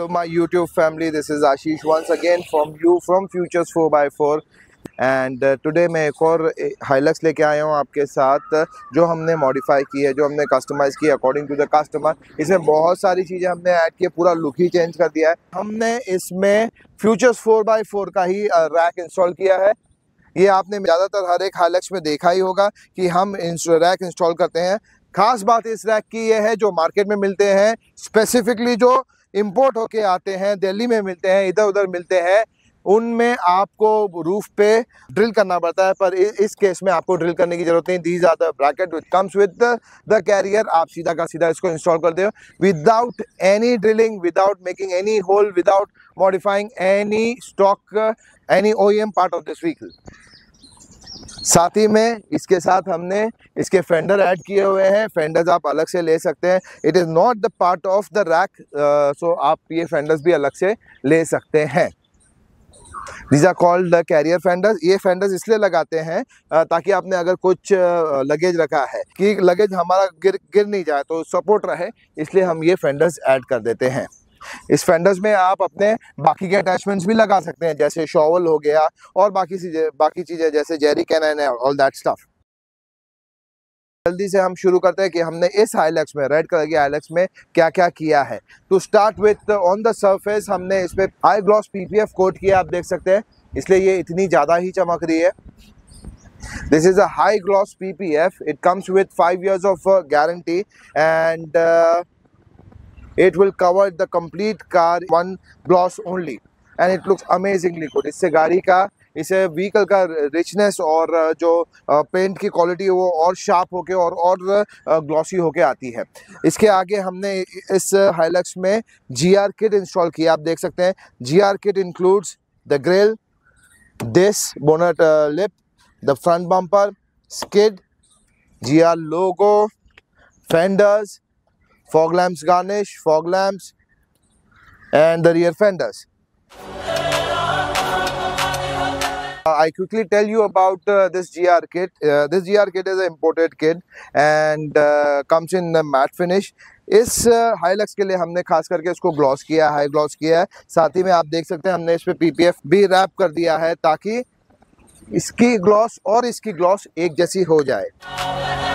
hello my youtube family this is ashish once again from you from futures 4x4 and today मैं एक और Hilux लेके आया हूँ आपके साथ जो हमने मॉडिफाई की है जो हमने कस्टमाइज़ की अकॉर्डिंग टू द कस्टमर इसमें बहुत सारी चीज़ें हमने ऐड की पूरा लुक ही चेंज कर दिया है हमने इसमें फ्यूचर्स फोर बाई फोर का ही रैक इंस्टॉल किया है ये आपने ज़्यादातर हर एक हाईलक्स में देखा ही होगा कि हम रैक इंस्टॉल करते हैं खास बात इस रैक की ये है जो मार्केट में मिलते हैं स्पेसिफिकली जो इम्पोर्ट होके आते हैं दिल्ली में मिलते हैं इधर उधर मिलते हैं उनमें आपको रूफ पे ड्रिल करना पड़ता है पर इस केस में आपको ड्रिल करने की जरूरत नहीं these are the bracket which comes with the carrier आप सीधा का सीधा इसको इंस्टॉल कर दे without any drilling without making any hole without modifying any stock any O part of this vehicle साथ ही में इसके साथ हमने इसके फेंडर ऐड किए हुए हैं फेंडर्स आप अलग से ले सकते हैं it is not the part of the rack so आप ये फेंडर्स भी अलग से ले सकते हैं these are called the carrier fenders ये फेंडर्स इसलिए लगाते हैं uh, ताकि आपने अगर कुछ लगेज uh, रखा है कि लगेज हमारा गिर गिर नहीं जाए तो सपोर्ट रहे इसलिए हम ये फेंडर्स ऐड कर देते हैं इस फेंडर्स में आप अपने बाकी के अटैचमेंट्स भी लगा सकते हैं जैसे शॉवल हो गया और बाकी चीज़ें बाकी चीज़ें जैसे jerry can and all that stuff जल्दी से हम शुरू करते हैं कि हमने इस हाईलैक्स में रेड कलर की हाईलैक्स में क्या क्या किया है to start with on the surface हमने इस पर हाई ग्लॉस पीपीएफ कोट किया आप देख सकते हैं इसलिए ये इतनी ज़्यादा ही चमक रही है this is a high gloss ppf it comes with 5 years of uh, guarantee and uh, it will cover the complete car one gloss only and it looks amazingly good इससे गाड़ी का इसे व्हीकल का रिचनेस और जो paint की quality है वो और शार्प होके और और ग्लॉसी होके आती है इसके आगे हमने इस हाइलक्स में जी आर किट इंस्टॉल किया आप देख सकते हैं G R kit includes the grille this bonnet lip the front bumper skid G R logo fenders fog lamps garnish, fog lamps and the rear fenders. I quickly tell you about uh, this GR kit. Uh, this GR kit is an imported kit and uh, comes in matte finish. इस Hilux के लिए हमने खास करके इसको gloss किया है high gloss किया है साथ ही में आप देख सकते हैं हमने इस पर पीपीएफ भी रैप कर दिया है ताकि इसकी ग्लॉस और इसकी ग्लॉस एक जैसी हो जाए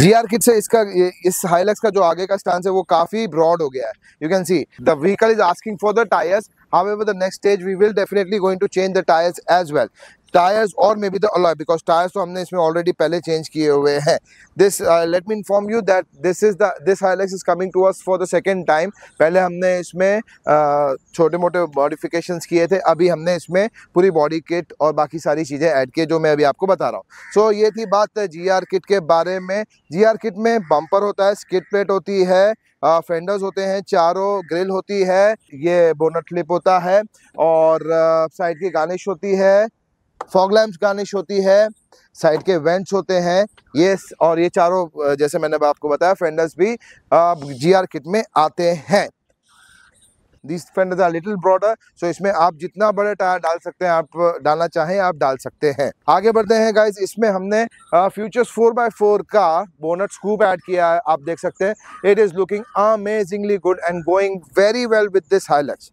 जी आर किट से इसका इस हाईलैक्स का जो आगे का स्टांस है वो काफी ब्रॉड हो गया है you can see the vehicle is asking for the tyres However, the next stage we will definitely going to change the tires as well. Tyres और maybe the alloy because tyres तो हमने इसमें already पहले change किए हुए हैं this let me inform you that this is the this Hilux is coming to us for the second time पहले हमने इसमें छोटे मोटे मॉडिफिकेशन किए थे अभी हमने इसमें पूरी बॉडी किट और बाकी सारी चीज़ें ऐड किए जो मैं अभी आपको बता रहा हूँ सो so, ये थी बात जी आर किट के बारे में जी आर किट में बम्पर होता है स्किट प्लेट होती है फेंडर्स uh, होते हैं चारों ग्रिल होती है ये बोनट लिप होता है और साइड uh, की गार्निश होती है फॉग लैम्प्स गार्निश होती है साइड के वेंट्स होते हैं ये और ये चारों जैसे मैंने आपको बताया फेंडर्स भी जीआर किट में आते हैं this fenders are little broader so इसमें आप जितना बड़े टायर डाल सकते हैं आप डालना चाहें आप डाल सकते हैं आगे बढ़ते हैं गाइज इसमें हमने फ्यूचर्स फोर बाय फोर का बोनट स्कूप ऐड किया है आप देख सकते हैं it is looking amazingly good and going very well with this Hilux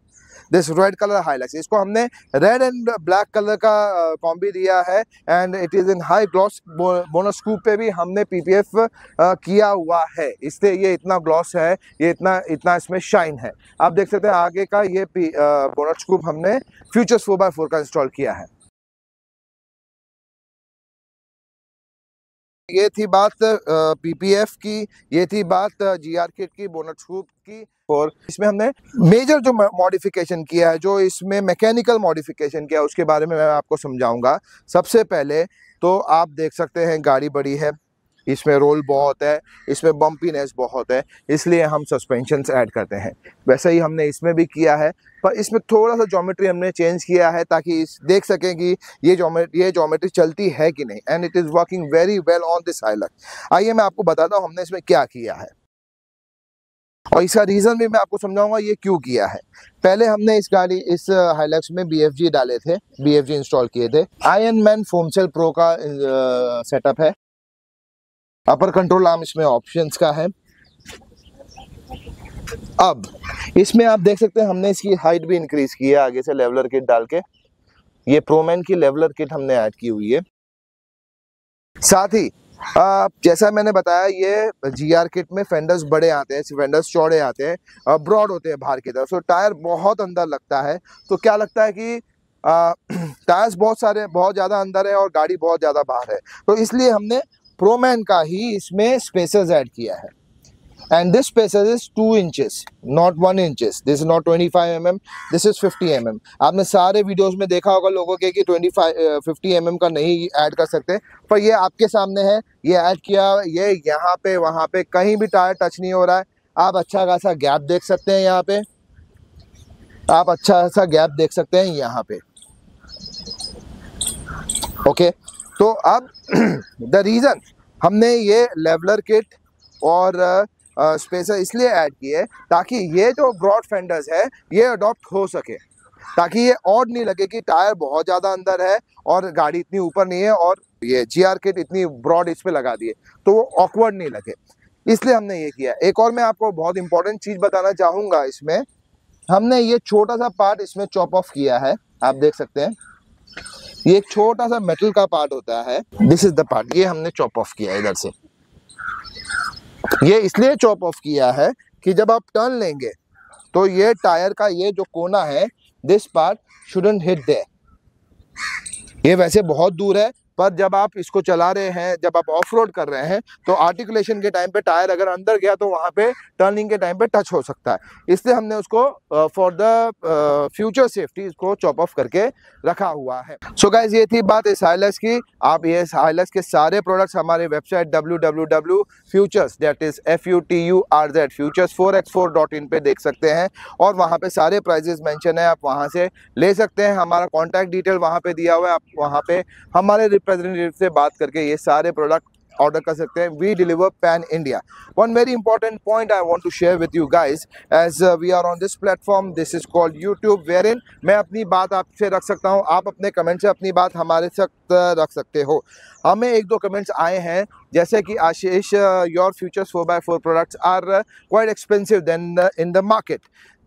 this red colour highlight इसको हमने रेड एंड ब्लैक कलर का कॉम्बी दिया है and it is in high gloss bonnet पे भी हमने पीपीएफ किया हुआ है इसलिए ये इतना ग्लॉस है ये इतना इतना इसमें शाइन है आप देख सकते हैं आगे का ये बोनस स्कूप हमने फ्यूचर्स फोर बाय फोर का इंस्टॉल किया है ये थी बात पीपीएफ की ये थी बात आर किट की बोनट स्कूप की और इसमें हमने मेजर जो मॉडिफिकेशन किया है जो इसमें मैकेनिकल मॉडिफिकेशन किया है उसके बारे में मैं आपको समझाऊंगा सबसे पहले तो आप देख सकते हैं गाड़ी बड़ी है इसमें रोल बहुत है इसमें बम्पीनेस बहुत है इसलिए हम सस्पेंशन ऐड करते हैं वैसे ही हमने इसमें भी किया है पर इसमें थोड़ा सा जोमेट्री हमने चेंज किया है ताकि इस देख सकें कि ये जोमेट्री ये जोमेट्री चलती है कि नहीं and it is working very well on this Hilux आइए मैं आपको बताता हूँ हमने इसमें क्या किया है और इसका रीज़न भी मैं आपको समझाऊंगा ये क्यों किया है पहले हमने इस गाड़ी इस हाईलैक्स uh, में बी डाले थे बी इंस्टॉल किए थे आयन मैन फोमसेल प्रो का सेटअप uh, है अपर कंट्रोल आर्म इसमें ऑप्शंस का है अब इसमें आप देख सकते हैं हमने इसकी हाइट भी इंक्रीज की है आगे से लेवलर किट डाल के ये प्रोमैन की लेवलर किट हमने ऐड की हुई है साथ ही आप जैसा मैंने बताया ये जीआर किट में फेंडर्स बड़े आते हैं फेंडर्स चौड़े आते हैं ब्रॉड होते हैं बाहर की तरफ सो टायर बहुत अंदर लगता है तो क्या लगता है कि टायर्स बहुत सारे बहुत ज़्यादा अंदर है और गाड़ी बहुत ज़्यादा बाहर है तो इसलिए हमने प्रोमैन का ही इसमें स्पेसेस ऐड किया है and this spacers is two inches not one inches this is not 25 five mm this is 50 M mm आपने सारे वीडियोस में देखा होगा लोगों के कि 25 uh, 50 mm का नहीं ऐड कर सकते पर ये आपके सामने है ये ऐड किया ये यहाँ पे वहाँ पे कहीं भी टायर टच नहीं हो रहा है आप अच्छा खासा गैप देख सकते हैं यहाँ पे आप अच्छा खासा गैप देख सकते हैं यहाँ पे ओके okay? तो अब द रीज़न हमने ये लेवलर किट और स्पेसर इसलिए ऐड किए ताकि ये जो ब्रॉड फेंडर्स है ये अडॉप्ट हो सके ताकि ये और नहीं लगे कि टायर बहुत ज़्यादा अंदर है और गाड़ी इतनी ऊपर नहीं है और ये जी आर किट इतनी ब्रॉड इस पर लगा दिए तो वो ऑकवर्ड नहीं लगे इसलिए हमने ये किया एक और मैं आपको बहुत इंपॉर्टेंट चीज़ बताना चाहूँगा इसमें हमने ये छोटा सा पार्ट इसमें चॉप ऑफ किया है आप देख सकते हैं ये एक छोटा सा मेटल का पार्ट होता है दिस इज द पार्ट ये हमने चॉप ऑफ किया इधर से ये इसलिए चॉप ऑफ किया है कि जब आप टर्न लेंगे तो ये टायर का ये जो कोना है this part shouldn't hit the ये वैसे बहुत दूर है पर जब आप इसको चला रहे हैं जब आप ऑफ रोड कर रहे हैं तो आर्टिकुलेशन के टाइम पे टायर अगर अंदर गया तो वहाँ पे टर्निंग के टाइम पे टच हो सकता है इसलिए हमने उसको फॉर द फ्यूचर सेफ्टी इसको चॉप ऑफ करके रखा हुआ है सो so गाइज ये थी बात इस हाइलस की आप ये हाइलस के सारे प्रोडक्ट्स हमारे website W W W Futurz that is F U T U R Z Futurz four X four dot in पर देख सकते हैं और वहाँ पर सारे प्राइजेस मैंशन है आप वहाँ से ले सकते हैं हमारा कॉन्टैक्ट डिटेल वहाँ पर दिया हुआ है आप वहाँ पर हमारे रिप्रेजेंटेटिव से बात करके ये सारे प्रोडक्ट ऑर्डर कर सकते हैं we deliver pan India one very important point I want to share with you guys as we are on this platform this is called YouTube wherein मैं अपनी बात आपसे रख सकता हूँ आप अपने कमेंट से अपनी बात हमारे साथ uh, रख सकते हो हमें एक दो कमेंट्स आए हैं जैसे कि Ashish your Futurz four by four products are quite expensive than in the market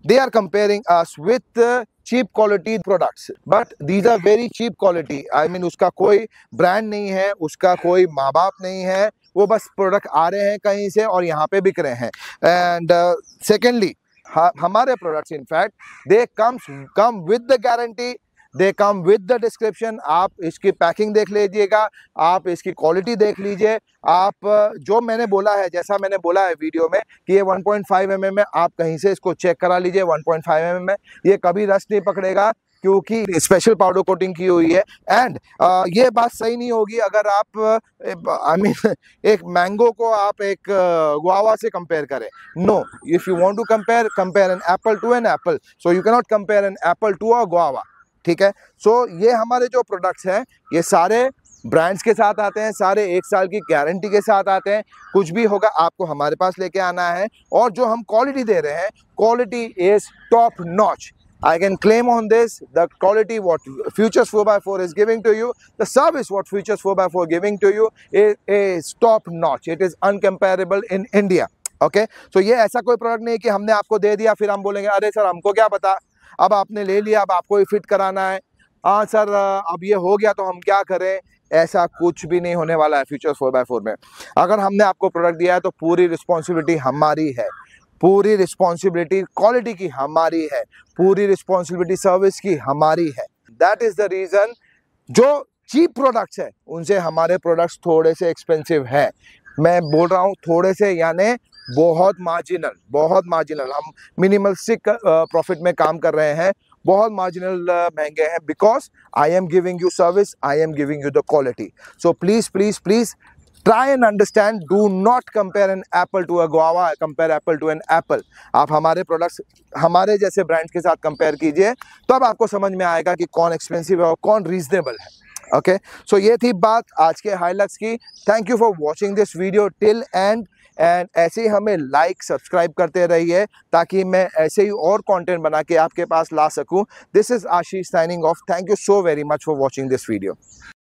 they are comparing us with uh, cheap quality products but these are very cheap quality i mean uska koi brand nahi hai uska koi maa baap nahi hai wo bas product aa rahe hain kahin se aur yahan pe bik rahe hain and uh, secondly ha, hamare products in fact they comes come with the guarantee they come with the description आप इसकी packing देख लीजिएगा आप इसकी quality देख लीजिए आप जो मैंने बोला है जैसा मैंने बोला है वीडियो में कि ये 1.5 पॉइंट mm है आप कहीं से इसको चेक करा लीजिए 1.5 पॉइंट mm है ये कभी रस नहीं पकड़ेगा क्योंकि स्पेशल पाउडर कोटिंग की हुई है एंड ये बात सही नहीं होगी अगर आप आई मीन mean, एक मैंगो को आप एक गुआवा से कंपेयर करें no if you want to compare compare an apple to an apple so you can not compare an apple to a guava ठीक है सो so, ये हमारे जो प्रोडक्ट्स हैं ये सारे ब्रांड्स के साथ आते हैं सारे एक साल की गारंटी के साथ आते हैं कुछ भी होगा आपको हमारे पास लेके आना है और जो हम क्वालिटी दे रहे हैं quality is top notch I can claim on this the quality what Futurz by four is giving to you the service is what Futurz four by four giving to you is top notch it is uncomparable in India okay so ये ऐसा कोई product नहीं है कि हमने आपको दे दिया फिर हम बोलेंगे अरे सर हमको क्या पता अब आपने ले लिया अब आपको फिट कराना है हाँ सर अब ये हो गया तो हम क्या करें ऐसा कुछ भी नहीं होने वाला है फ्यूचर फोर बाय फोर में अगर हमने आपको प्रोडक्ट दिया है तो पूरी रिस्पॉन्सिबिलिटी हमारी है पूरी रिस्पॉन्सिबिलिटी क्वालिटी की हमारी है पूरी रिस्पॉन्सिबिलिटी सर्विस की हमारी है दैट इज़ द रीज़न जो चीप प्रोडक्ट्स है उनसे हमारे प्रोडक्ट्स थोड़े से एक्सपेंसिव है मैं बोल रहा हूँ थोड़े से यानी बहुत मार्जिनल बहुत मार्जिनल हम सिक प्रॉफिट में काम कर रहे हैं बहुत मार्जिनल महंगे हैं because I am giving you service I am giving you the quality so please please please try and understand do not compare an apple to a guava compare apple to an apple आप हमारे products हमारे जैसे brands के साथ compare कीजिए तब आपको समझ में आएगा कि कौन एक्सपेंसिव है और कौन रीजनेबल है ओके सो ये थी बात आज के हाईलक्स की thank you for watching this video till end end ऐसे ही हमें लाइक like, सब्सक्राइब करते रहिए ताकि मैं ऐसे ही और कंटेंट बना के आपके पास ला सकूं this is Ashish signing off thank you so very much for watching this video